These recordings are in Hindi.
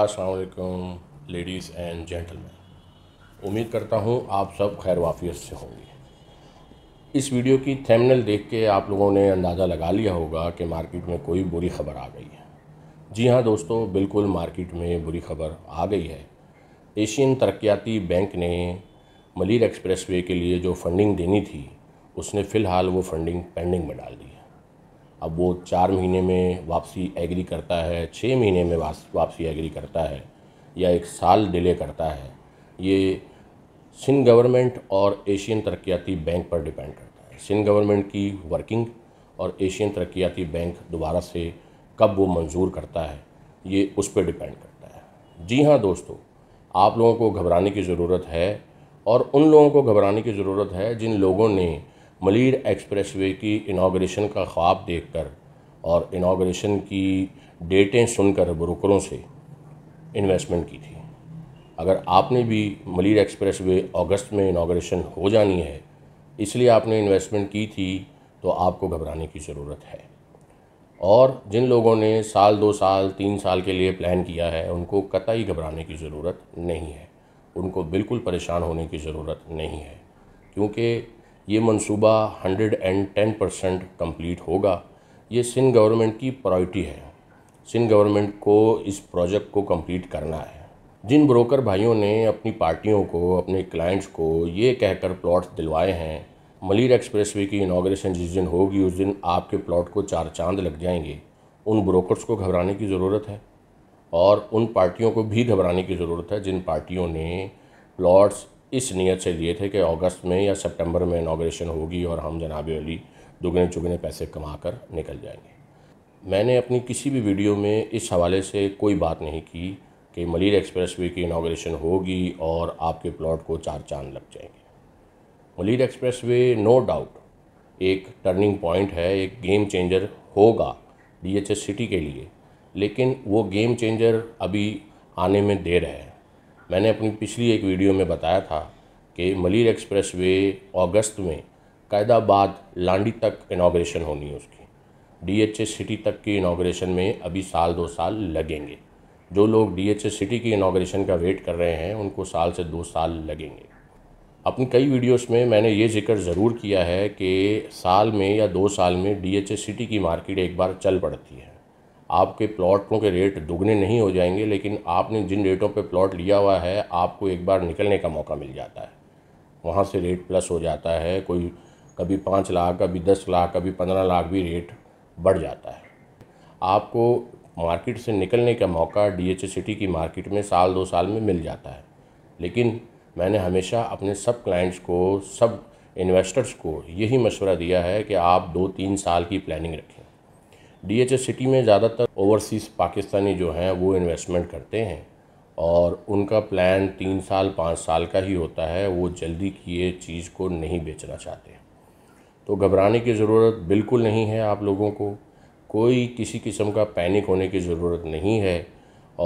असलकुम लेडीज़ एंड जेंटलमैन उम्मीद करता हूँ आप सब खैर वाफियत से होंगे इस वीडियो की थंबनेल देख के आप लोगों ने अंदाज़ा लगा लिया होगा कि मार्केट में कोई बुरी खबर आ गई है जी हाँ दोस्तों बिल्कुल मार्केट में बुरी खबर आ गई है एशियन तरक्याती बैंक ने मलिर एक्सप्रेस वे के लिए जो फंडिंग देनी थी उसने फ़िलहाल वो फंडिंग पेंडिंग में डाल दी अब वो चार महीने में वापसी एग्री करता है छः महीने में वापसी एग्री करता है या एक साल डिले करता है ये सिंध गवर्नमेंट और एशियन तरक्याती बैंक पर डिपेंड करता है सिंध गवर्नमेंट की वर्किंग और एशियन तरक्याती बैंक दोबारा से कब वो मंजूर करता है ये उस पर डिपेंड करता है जी हाँ दोस्तों आप लोगों को घबराने की ज़रूरत है और उन लोगों को घबराने की ज़रूरत है जिन लोगों ने मलिर एक्सप्रेसवे की इनाग्रेशन का ख्वाब देखकर और इनाग्रेशन की डेटें सुनकर ब्रोकरों से इन्वेस्टमेंट की थी अगर आपने भी मलिर एक्सप्रेसवे अगस्त में इनाग्रेशन हो जानी है इसलिए आपने इन्वेस्टमेंट की थी तो आपको घबराने की ज़रूरत है और जिन लोगों ने साल दो साल तीन साल के लिए प्लान किया है उनको कतई घबराने की ज़रूरत नहीं है उनको बिल्कुल परेशान होने की ज़रूरत नहीं है क्योंकि ये मंसूबा 110 परसेंट कम्प्लीट होगा ये सिंध गवर्नमेंट की प्रायोरिटी है सिंध गवर्नमेंट को इस प्रोजेक्ट को कंप्लीट करना है जिन ब्रोकर भाइयों ने अपनी पार्टियों को अपने क्लाइंट्स को ये कहकर प्लॉट दिलवाए हैं मलिर वे की इनाग्रेशन जिस दिन होगी उस दिन आपके प्लॉट को चार चांद लग जाएंगे उन ब्रोकर्स को घबराने की ज़रूरत है और उन पार्टियों को भी घबराने की ज़रूरत है जिन पार्टियों ने प्लॉट्स इस नीयत से दिए थे कि अगस्त में या सितंबर में इनाग्रेशन होगी और हम जनाब अली दुगने चुगने पैसे कमा कर निकल जाएंगे मैंने अपनी किसी भी वीडियो में इस हवाले से कोई बात नहीं की कि मलिर एक्सप्रेस वे की इनाग्रेशन होगी और आपके प्लॉट को चार चांद लग जाएंगे Malir expressway no doubt एक टर्निंग पॉइंट है एक गेम चेंजर होगा डी सिटी के लिए लेकिन वो गेम चेंजर अभी आने में देर है मैंने अपनी पिछली एक वीडियो में बताया था कि मलिर एक्सप्रेस वे अगस्त में कैदाबाद लांडी तक इनाग्रेशन होनी है उसकी ए सिटी तक की इनाग्रेशन में अभी साल दो साल लगेंगे जो लोग ए सिटी की इनाग्रेशन का वेट कर रहे हैं उनको साल से दो साल लगेंगे अपनी कई वीडियोस में मैंने ये जिक्र ज़रूर किया है कि साल में या दो साल में ए सिटी की मार्केट एक बार चल पड़ती है आपके प्लॉटों के रेट दोगुने नहीं हो जाएंगे लेकिन आपने जिन रेटों पे प्लॉट लिया हुआ है आपको एक बार निकलने का मौका मिल जाता है वहाँ से रेट प्लस हो जाता है कोई कभी पाँच लाख कभी दस लाख कभी पंद्रह लाख भी रेट बढ़ जाता है आपको मार्केट से निकलने का मौका डी एच सिटी की मार्केट में साल दो साल में मिल जाता है लेकिन मैंने हमेशा अपने सब क्लाइंट्स को सब इन्वेस्टर्स को यही मशवरा दिया है कि आप दो तीन साल की प्लानिंग रखें डी सिटी में ज़्यादातर ओवरसीज़ पाकिस्तानी जो हैं वो इन्वेस्टमेंट करते हैं और उनका प्लान तीन साल पाँच साल का ही होता है वो जल्दी किए चीज़ को नहीं बेचना चाहते तो घबराने की ज़रूरत बिल्कुल नहीं है आप लोगों को कोई किसी किस्म का पैनिक होने की ज़रूरत नहीं है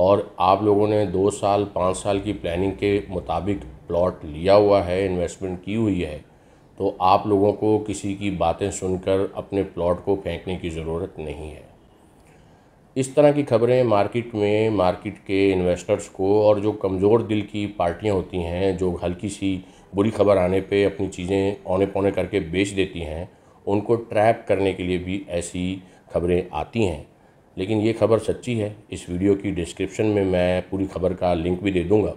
और आप लोगों ने दो साल पाँच साल की प्लानिंग के मुताबिक प्लॉट लिया हुआ है इन्वेस्टमेंट की हुई है तो आप लोगों को किसी की बातें सुनकर अपने प्लॉट को फेंकने की ज़रूरत नहीं है इस तरह की खबरें मार्केट में मार्केट के इन्वेस्टर्स को और जो कमज़ोर दिल की पार्टियां होती हैं जो हल्की सी बुरी खबर आने पे अपनी चीज़ें औने पौने करके बेच देती हैं उनको ट्रैप करने के लिए भी ऐसी खबरें आती हैं लेकिन ये खबर सच्ची है इस वीडियो की डिस्क्रिप्शन में मैं पूरी खबर का लिंक भी दे दूँगा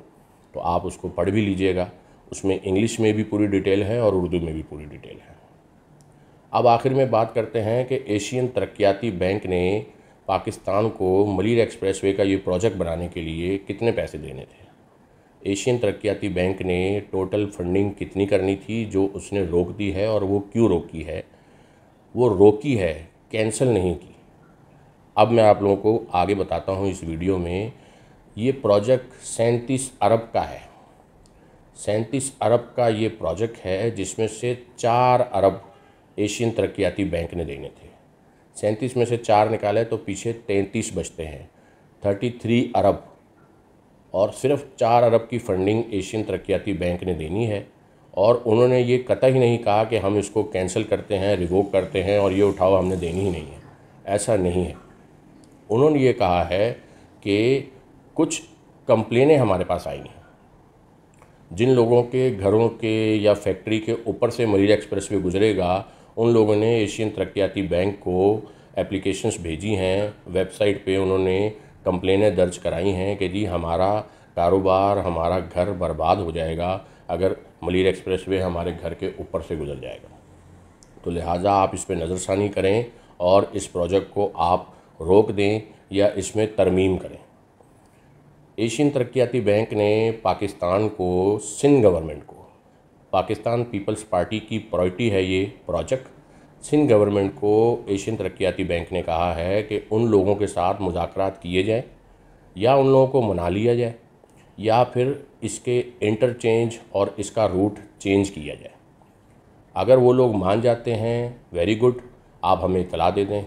तो आप उसको पढ़ भी लीजिएगा उसमें इंग्लिश में भी पूरी डिटेल है और उर्दू में भी पूरी डिटेल है अब आखिर में बात करते हैं कि एशियन तरक्याती बैंक ने पाकिस्तान को मलिर एक्सप्रेसवे का ये प्रोजेक्ट बनाने के लिए कितने पैसे देने थे एशियन तरक्याती बैंक ने टोटल फंडिंग कितनी करनी थी जो उसने रोक दी है और वो क्यों रोकी है वो रोकी है कैंसिल नहीं की अब मैं आप लोगों को आगे बताता हूँ इस वीडियो में ये प्रोजेक्ट सैंतीस अरब का है सैंतीस अरब का ये प्रोजेक्ट है जिसमें से चार अरब एशियन तरक्याती बैंक ने देने थे सैंतीस में से चार निकाले तो पीछे तैंतीस बचते हैं थर्टी थ्री अरब और सिर्फ चार अरब की फंडिंग एशियन तरक्याती बैंक ने देनी है और उन्होंने ये कतई नहीं कहा कि हम इसको कैंसिल करते हैं रिवोक करते हैं और ये उठाओ हमने देनी ही नहीं है ऐसा नहीं है उन्होंने ये कहा है कि कुछ कंप्लेनें हमारे पास आई हैं जिन लोगों के घरों के या फैक्ट्री के ऊपर से मरीज एक्सप्रेस वे गुजरेगा उन लोगों ने एशियन तरक्याती बैंक को एप्लीकेशंस भेजी हैं वेबसाइट पे उन्होंने कंप्लेनें दर्ज कराई हैं कि जी हमारा कारोबार हमारा घर बर्बाद हो जाएगा अगर मलीर एक्सप्रेस वे हमारे घर के ऊपर से गुजर जाएगा तो लिहाजा आप इस पर नज़रसानी करें और इस प्रोजेक्ट को आप रोक दें या इसमें तरमीम करें एशियन तरक्याती बैंक ने पाकिस्तान को सिंध गवर्नमेंट को पाकिस्तान पीपल्स पार्टी की प्रायोरिटी है ये प्रोजेक्ट सिंध गवर्नमेंट को एशियन तरक्याती बैंक ने कहा है कि उन लोगों के साथ मुजाकर किए जाएँ या उन लोगों को मना लिया जाए या फिर इसके इंटरचेंज और इसका रूट चेंज किया जाए अगर वो लोग मान जाते हैं वेरी गुड आप हमें इतला दे दें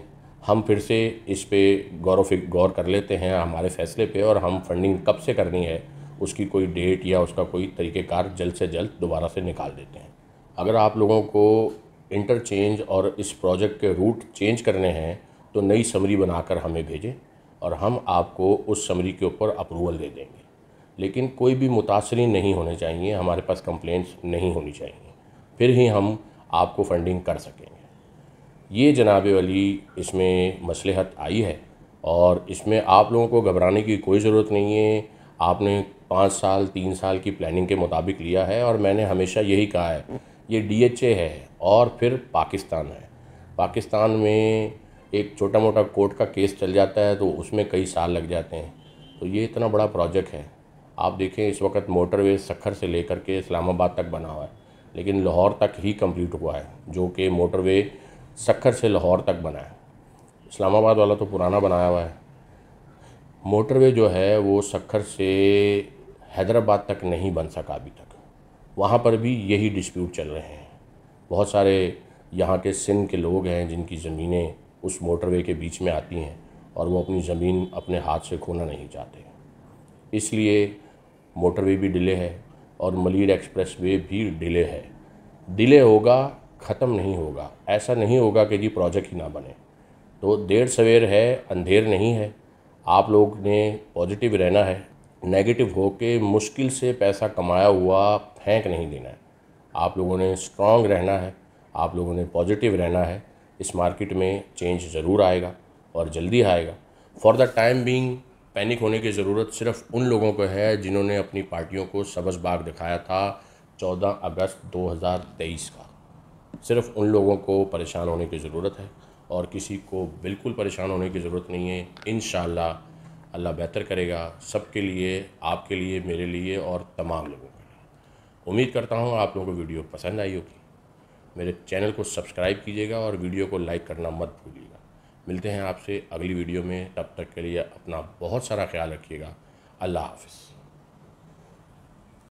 हम फिर से इस पर गौर गौर कर लेते हैं हमारे फैसले पे और हम फंडिंग कब से करनी है उसकी कोई डेट या उसका कोई तरीक़ेकार जल्द से जल्द दोबारा से निकाल देते हैं अगर आप लोगों को इंटरचेंज और इस प्रोजेक्ट के रूट चेंज करने हैं तो नई समरी बनाकर हमें भेजें और हम आपको उस समरी के ऊपर अप्रूवल दे देंगे लेकिन कोई भी मुतासरी नहीं होने चाहिए हमारे पास कंप्लेंट्स नहीं होनी चाहिए फिर ही हम आपको फंडिंग कर सकेंगे ये जनाब वली इसमें मसलहत आई है और इसमें आप लोगों को घबराने की कोई ज़रूरत नहीं है आपने पाँच साल तीन साल की प्लानिंग के मुताबिक लिया है और मैंने हमेशा यही कहा है ये डीएचए है और फिर पाकिस्तान है पाकिस्तान में एक छोटा मोटा कोर्ट का केस चल जाता है तो उसमें कई साल लग जाते हैं तो ये इतना बड़ा प्रोजेक्ट है आप देखें इस वक्त मोटरवे सखर से लेकर के इस्लामाबाद तक बना हुआ है लेकिन लाहौर तक ही कंप्लीट हुआ है जो कि मोटरवे सक्खर से लाहौर तक बना है इस्लामाबाद वाला तो पुराना बनाया हुआ है मोटरवे जो है वो सक्खर से हैदराबाद तक नहीं बन सका अभी तक वहाँ पर भी यही डिस्प्यूट चल रहे हैं बहुत सारे यहाँ के सिंध के लोग हैं जिनकी ज़मीनें उस मोटरवे के बीच में आती हैं और वो अपनी ज़मीन अपने हाथ से खोना नहीं चाहते इसलिए मोटरवे भी डिले है और मलीर एक्सप्रेस वे भी डिले है डिले होगा ख़त्म नहीं होगा ऐसा नहीं होगा कि जी प्रोजेक्ट ही ना बने तो देर सवेर है अंधेर नहीं है आप लोग ने पॉजिटिव रहना है नेगेटिव हो के मुश्किल से पैसा कमाया हुआ फेंक नहीं देना है आप लोगों ने स्ट्रांग रहना है आप लोगों ने पॉजिटिव रहना है इस मार्केट में चेंज ज़रूर आएगा और जल्दी आएगा for the time being panic होने की ज़रूरत सिर्फ उन लोगों को है जिन्होंने अपनी पार्टियों को सबज बाग दिखाया था 14 अगस्त 2023 का सिर्फ उन लोगों को परेशान होने की ज़रूरत है और किसी को बिल्कुल परेशान होने की ज़रूरत नहीं है इन अल्लाह बेहतर करेगा सबके लिए आपके लिए मेरे लिए और तमाम लोगों के लिए उम्मीद करता हूँ आप लोगों को वीडियो पसंद आई होगी मेरे चैनल को सब्सक्राइब कीजिएगा और वीडियो को लाइक करना मत भूलिएगा मिलते हैं आपसे अगली वीडियो में तब तक के लिए अपना बहुत सारा ख्याल रखिएगा अल्लाह हाफिज़